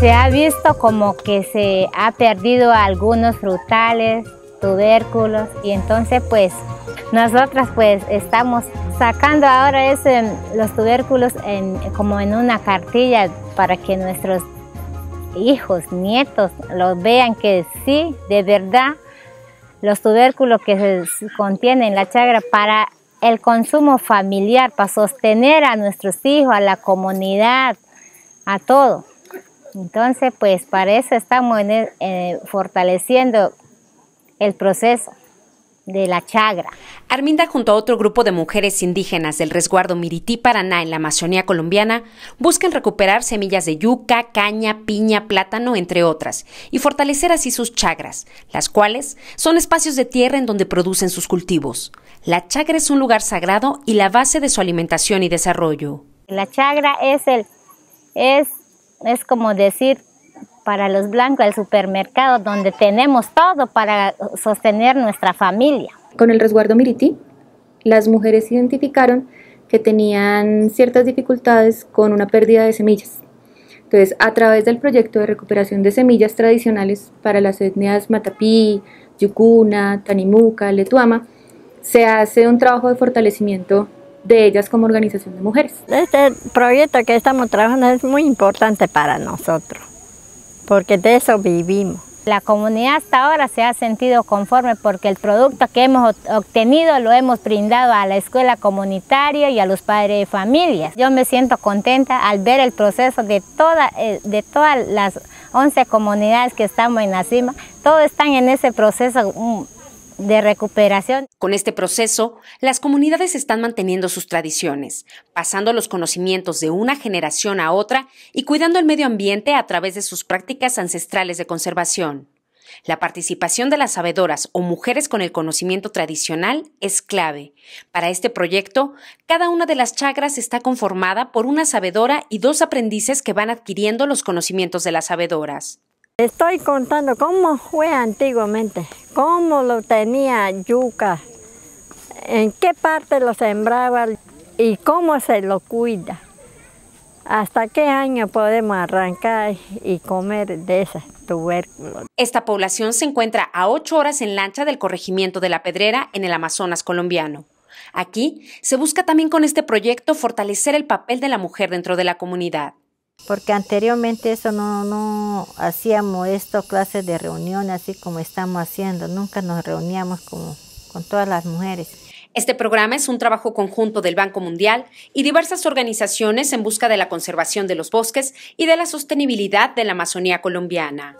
Se ha visto como que se ha perdido algunos frutales, tubérculos y entonces pues nosotras pues estamos sacando ahora los tubérculos en, como en una cartilla para que nuestros hijos, nietos, los vean que sí, de verdad, los tubérculos que se contienen en la chagra para el consumo familiar, para sostener a nuestros hijos, a la comunidad, a todo. Entonces, pues para eso estamos fortaleciendo el proceso de la chagra. Arminda junto a otro grupo de mujeres indígenas del resguardo Mirití Paraná en la Amazonía colombiana buscan recuperar semillas de yuca, caña, piña, plátano, entre otras, y fortalecer así sus chagras, las cuales son espacios de tierra en donde producen sus cultivos. La chagra es un lugar sagrado y la base de su alimentación y desarrollo. La chagra es el es es como decir para los blancos el supermercado donde tenemos todo para sostener nuestra familia. Con el resguardo Miriti, las mujeres identificaron que tenían ciertas dificultades con una pérdida de semillas. Entonces, a través del proyecto de recuperación de semillas tradicionales para las etnias Matapí, Yucuna, Tanimuca, Letuama, se hace un trabajo de fortalecimiento de ellas como organización de mujeres. Este proyecto que estamos trabajando es muy importante para nosotros, porque de eso vivimos. La comunidad hasta ahora se ha sentido conforme porque el producto que hemos obtenido lo hemos brindado a la escuela comunitaria y a los padres de familias. Yo me siento contenta al ver el proceso de, eh, de todas las 11 comunidades que estamos en la cima. Todos están en ese proceso mm, de recuperación. Con este proceso, las comunidades están manteniendo sus tradiciones, pasando los conocimientos de una generación a otra y cuidando el medio ambiente a través de sus prácticas ancestrales de conservación. La participación de las sabedoras o mujeres con el conocimiento tradicional es clave. Para este proyecto, cada una de las chagras está conformada por una sabedora y dos aprendices que van adquiriendo los conocimientos de las sabedoras. Estoy contando cómo fue antiguamente, cómo lo tenía yuca, en qué parte lo sembraba y cómo se lo cuida. ¿Hasta qué año podemos arrancar y comer de esas tubérculo. Esta población se encuentra a ocho horas en lancha del corregimiento de La Pedrera en el Amazonas colombiano. Aquí se busca también con este proyecto fortalecer el papel de la mujer dentro de la comunidad. Porque anteriormente eso no, hacíamos esto clases de reunión así como estamos haciendo. Nunca nos reuníamos con todas las mujeres. Este programa es un trabajo conjunto del Banco Mundial y diversas organizaciones en busca de la conservación de los bosques y de la sostenibilidad de la Amazonía colombiana.